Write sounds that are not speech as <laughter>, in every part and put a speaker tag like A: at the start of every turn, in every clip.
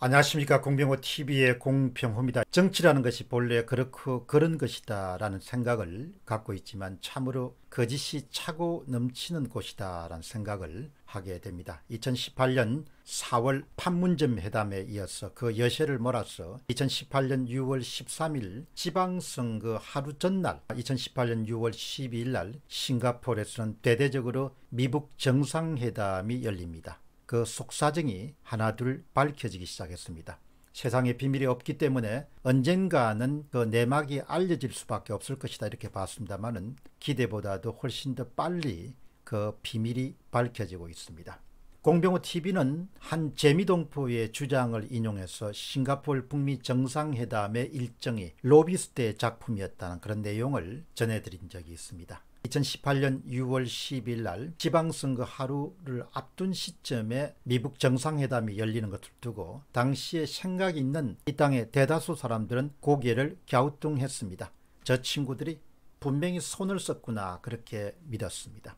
A: 안녕하십니까 공병호 TV의 공평호입니다 정치라는 것이 본래 그렇고 그런 것이다 라는 생각을 갖고 있지만 참으로 거짓이 차고 넘치는 곳이다 라는 생각을 하게 됩니다. 2018년 4월 판문점 회담에 이어서 그 여세를 몰아서 2018년 6월 13일 지방선거 하루 전날 2018년 6월 12일 날 싱가포르에서는 대대적으로 미북 정상회담이 열립니다. 그 속사정이 하나둘 밝혀지기 시작했습니다. 세상에 비밀이 없기 때문에 언젠가는 그 내막이 알려질 수밖에 없을 것이다 이렇게 봤습니다만은 기대보다도 훨씬 더 빨리 그 비밀이 밝혀지고 있습니다. 공병호 TV는 한 재미동포의 주장을 인용해서 싱가폴 북미 정상회담의 일정이 로비스트의 작품이었다는 그런 내용을 전해드린 적이 있습니다. 2018년 6월 10일 날 지방선거 하루를 앞둔 시점에 미북 정상회담이 열리는 것을 두고 당시에 생각이 있는 이 땅의 대다수 사람들은 고개를 갸우뚱했습니다. 저 친구들이 분명히 손을 썼구나 그렇게 믿었습니다.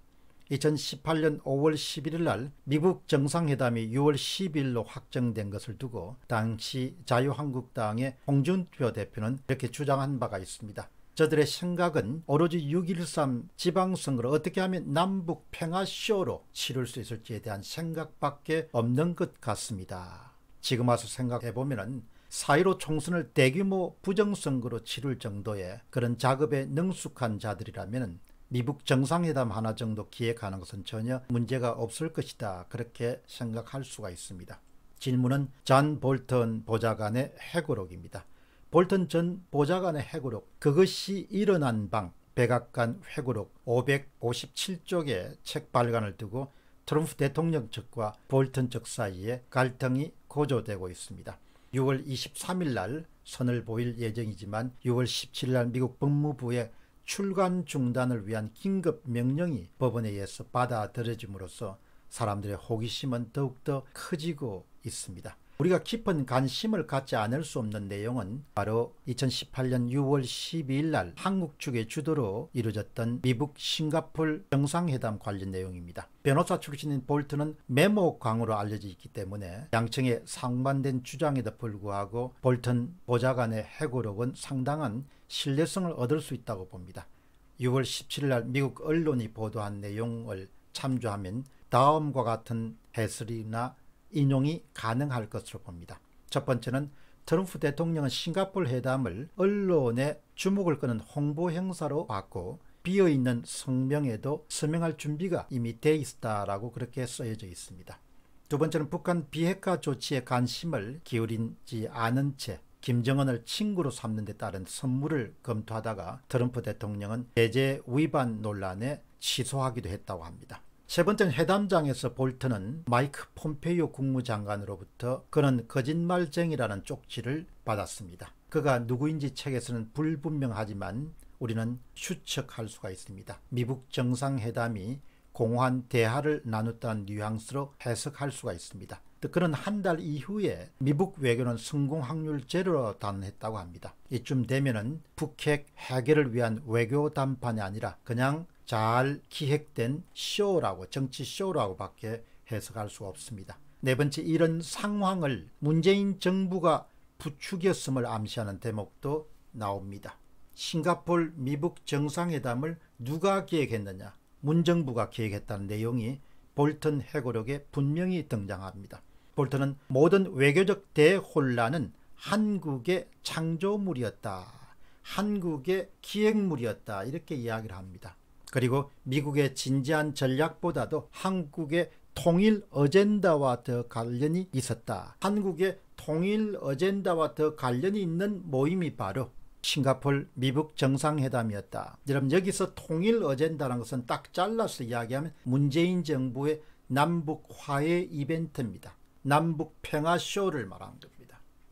A: 2018년 5월 11일 날 미국 정상회담이 6월 10일로 확정된 것을 두고 당시 자유한국당의 홍준표 대표는 이렇게 주장한 바가 있습니다. 저들의 생각은 오로지 6.13 지방선거를 어떻게 하면 남북 평화쇼로 치를 수 있을지에 대한 생각밖에 없는 것 같습니다. 지금 와서 생각해보면 은4.15 총선을 대규모 부정선거로 치를 정도의 그런 작업에 능숙한 자들이라면 미북 정상회담 하나 정도 기획하는 것은 전혀 문제가 없을 것이다 그렇게 생각할 수가 있습니다. 질문은 잔 볼턴 보좌관의 회고록입니다. 볼턴 전 보좌관의 회고록 그것이 일어난 방 백악관 회고록 557쪽의 책 발간을 두고 트럼프 대통령 측과 볼턴 측 사이에 갈등이 고조되고 있습니다. 6월 23일 날 선을 보일 예정이지만 6월 17일 날 미국 법무부의 출간 중단을 위한 긴급 명령이 법원에 의해서 받아들여짐으로써 사람들의 호기심은 더욱더 커지고 있습니다. 우리가 깊은 관심을 갖지 않을 수 없는 내용은 바로 2018년 6월 12일 날 한국 측의 주도로 이루어졌던 미국 싱가폴 정상회담 관련 내용입니다. 변호사 출신인 볼트는 메모광으로 알려져 있기 때문에 양측의 상반된 주장에도 불구하고 볼튼 보좌관의 해고록은 상당한 신뢰성을 얻을 수 있다고 봅니다. 6월 17일 날 미국 언론이 보도한 내용을 참조하면 다음과 같은 해설이나 인용이 가능할 것으로 봅니다. 첫 번째는 트럼프 대통령은 싱가폴 회담을 언론에 주목을 끄는 홍보 행사로 봤고 비어있는 성명에도 서명할 준비가 이미 돼 있다라고 그렇게 쓰여져 있습니다. 두 번째는 북한 비핵화 조치에 관심을 기울인지 않은 채 김정은을 친구로 삼는 데 따른 선물을 검토하다가 트럼프 대통령은 제재 위반 논란에 취소하기도 했다고 합니다. 세 번째 는 회담장에서 볼트는 마이크 폼페이오 국무장관으로부터 그는 거짓말쟁이라는 쪽지를 받았습니다. 그가 누구인지 책에서는 불분명하지만 우리는 추측할 수가 있습니다. 미국 정상회담이 공허한 대화를 나눴다는 뉘앙스로 해석할 수가 있습니다. 그는 한 달 이후에 미국 외교는 성공 확률 제로로 단했다고 합니다. 이쯤 되면 북핵 해결을 위한 외교 담판이 아니라 그냥 잘 기획된 쇼라고 정치 쇼라고밖에 해석할 수 없습니다. 네 번째 이런 상황을 문재인 정부가 부추겼음을 암시하는 대목도 나옵니다. 싱가폴 미북 정상회담을 누가 기획했느냐 문정부가 기획했다는 내용이 볼턴 해고록에 분명히 등장합니다. 볼턴은 모든 외교적 대혼란은 한국의 창조물이었다. 한국의 기획물이었다. 이렇게 이야기를 합니다. 그리고 미국의 진지한 전략보다도 한국의 통일 어젠다와 더 관련이 있었다. 한국의 통일 어젠다와 더 관련이 있는 모임이 바로 싱가폴 미북 정상회담이었다. 여러분 여기서 통일 어젠다라는 것은 딱 잘라서 이야기하면 문재인 정부의 남북 화해 이벤트입니다. 남북 평화 쇼를 말하는 겁니다.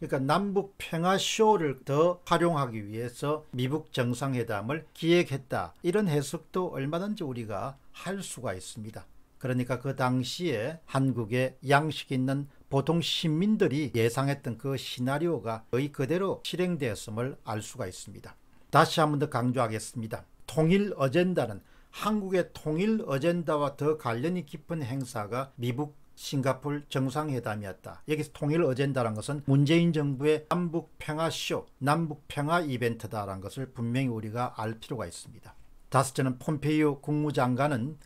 A: 그러니까 남북 평화 쇼를 더 활용하기 위해서 미북 정상회담을 기획했다. 이런 해석도 얼마든지 우리가 할 수가 있습니다. 그러니까 그 당시에 한국의 양식 있는 보통 시민들이 예상했던 그 시나리오가 거의 그대로 실행되었음을 알 수가 있습니다. 다시 한번더 강조하겠습니다. 통일 어젠다는 한국의 통일 어젠다와 더 관련이 깊은 행사가 미북 싱가폴 정상회담이었다. 여기서 통일 어젠다란 것은 문재인 정부의 남북 평화쇼, 남북 평화 이벤트다라는 것을 분명히 우리가 알 필요가 있습니다. 다섯째는 폼페이오 국무장관은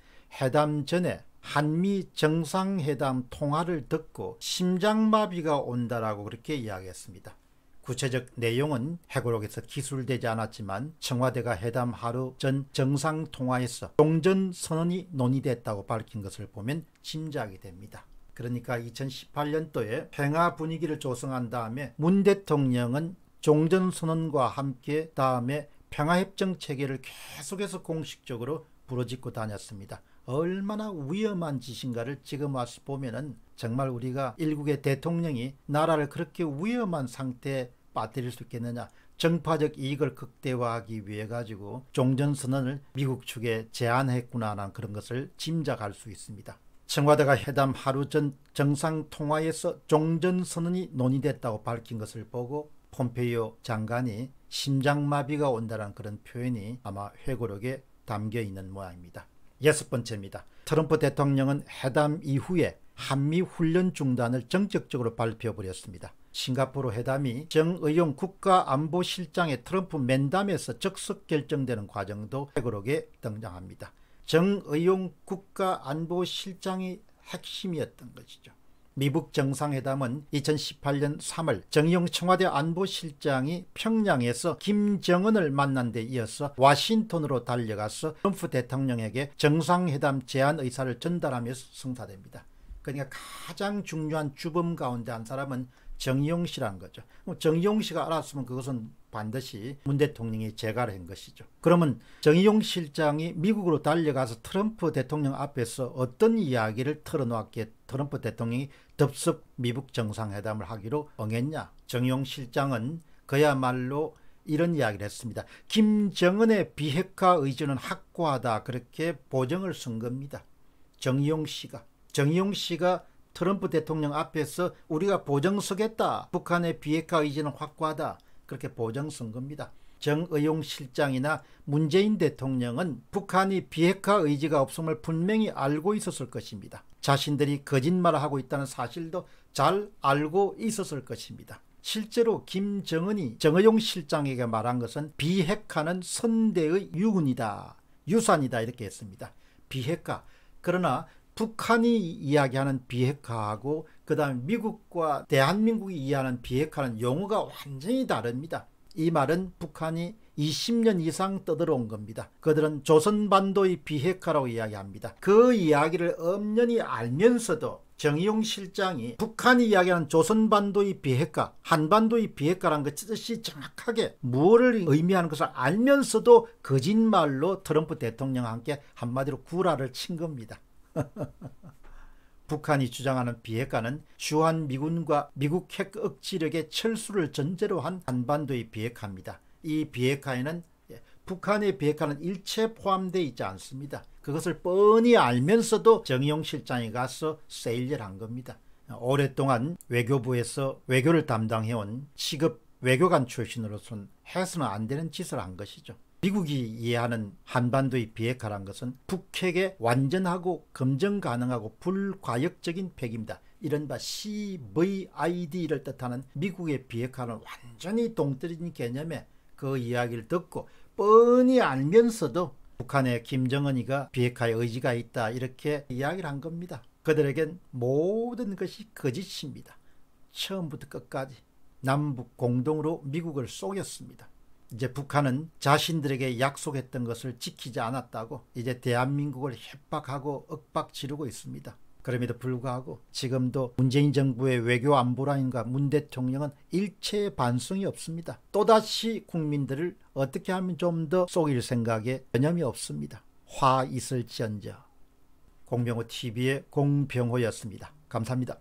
A: 회담 전에 한미 정상회담 통화를 듣고 심장마비가 온다라고 그렇게 이야기했습니다. 구체적 내용은 해고록에서 기술되지 않았지만 청와대가 회담 하루 전 정상통화에서 종전 선언이 논의됐다고 밝힌 것을 보면 짐작이 됩니다. 그러니까 2018년도에 평화 분위기를 조성한 다음에 문 대통령은 종전선언과 함께 다음에 평화협정 체계를 계속해서 공식적으로 부러짓고 다녔습니다. 얼마나 위험한 짓인가를 지금 와서 보면은 정말 우리가 일국의 대통령이 나라를 그렇게 위험한 상태에 빠뜨릴 수 있겠느냐 정파적 이익을 극대화하기 위해 가지고 종전선언을 미국 측에 제안했구나라는 그런 것을 짐작할 수 있습니다. 청와대가 회담 하루 전 정상통화에서 종전선언이 논의됐다고 밝힌 것을 보고 폼페이오 장관이 심장마비가 온다는 그런 표현이 아마 회고록에 담겨 있는 모양입니다. 여섯 번째입니다. 트럼프 대통령은 회담 이후에 한미 훈련 중단을 정적적으로 발표해버렸습니다. 싱가포르 회담이 정의용 국가안보실장의 트럼프 면담에서 적석 결정되는 과정도 회고록에 등장합니다. 정의용 국가안보실장이 핵심이었던 것이죠. 미북 정상회담은 2018년 3월 정용 청와대 안보실장이 평양에서 김정은을 만난 데 이어서 와싱턴으로 달려가서 트럼프 대통령에게 정상회담 제안 의사를 전달하면서 성사됩니다. 그러니까 가장 중요한 주범 가운데 한 사람은 정용 씨라는 거죠. 뭐 정용 씨가 알았으면 그것은 반드시 문 대통령이 제가를 한 것이죠. 그러면 정용 실장이 미국으로 달려가서 트럼프 대통령 앞에서 어떤 이야기를 털어놓았겠 트럼프 대통령이 덥석 미북 정상회담을 하기로 엉했냐. 정용 실장은 그야말로 이런 이야기를 했습니다. 김정은의 비핵화 의지는 확고하다 그렇게 보정을 쓴 겁니다. 정용 씨가 정용 씨가 트럼프 대통령 앞에서 우리가 보증서겠다. 북한의 비핵화 의지는 확고하다. 그렇게 보장선 겁니다. 정의용 실장이나 문재인 대통령은 북한이 비핵화 의지가 없음을 분명히 알고 있었을 것입니다. 자신들이 거짓말하고 을 있다는 사실도 잘 알고 있었을 것입니다. 실제로 김정은이 정의용 실장에게 말한 것은 비핵화는 선대의 유군이다. 유산이다 이렇게 했습니다. 비핵화. 그러나 북한이 이야기하는 비핵화하고 그 다음 미국과 대한민국이 이야기하는 비핵화는 용어가 완전히 다릅니다. 이 말은 북한이 20년 이상 떠들어온 겁니다. 그들은 조선반도의 비핵화라고 이야기합니다. 그 이야기를 엄연히 알면서도 정의용 실장이 북한이 이야기하는 조선반도의 비핵화, 한반도의 비핵화라는것 뜻이 정확하게 무엇을 의미하는 것을 알면서도 거짓말로 트럼프 대통령과 함께 한마디로 구라를 친 겁니다. <laughs> 북한이 주장하는 비핵화는 주한 미군과 미국 핵 억지력의 철수를 전제로 한 한반도의 비핵화입니다. 이 비핵화에는 예, 북한의 비핵화는 일체 포함되어 있지 않습니다. 그것을 뻔히 알면서도 정의용 실장이 가서 세일를한 겁니다. 오랫동안 외교부에서 외교를 담당해온 시급 외교관 출신으로서 해서는 안 되는 짓을 한 것이죠. 미국이 이해하는 한반도의 비핵화란 것은 북핵의 완전하고 검증 가능하고 불과역적인 폐입니다 이른바 CVID를 뜻하는 미국의 비핵화는 완전히 동떨어진 개념에 그 이야기를 듣고 뻔히 알면서도 북한의 김정은이가 비핵화에 의지가 있다 이렇게 이야기를 한 겁니다. 그들에겐 모든 것이 거짓입니다. 처음부터 끝까지 남북 공동으로 미국을 속였습니다. 이제 북한은 자신들에게 약속했던 것을 지키지 않았다고 이제 대한민국을 협박하고 억박 지르고 있습니다. 그럼에도 불구하고 지금도 문재인 정부의 외교 안보라인과 문 대통령은 일체의 반성이 없습니다. 또다시 국민들을 어떻게 하면 좀 더 속일 생각에 전념이 없습니다. 화 있을지언정. 공병호TV의 공병호였습니다. 감사합니다.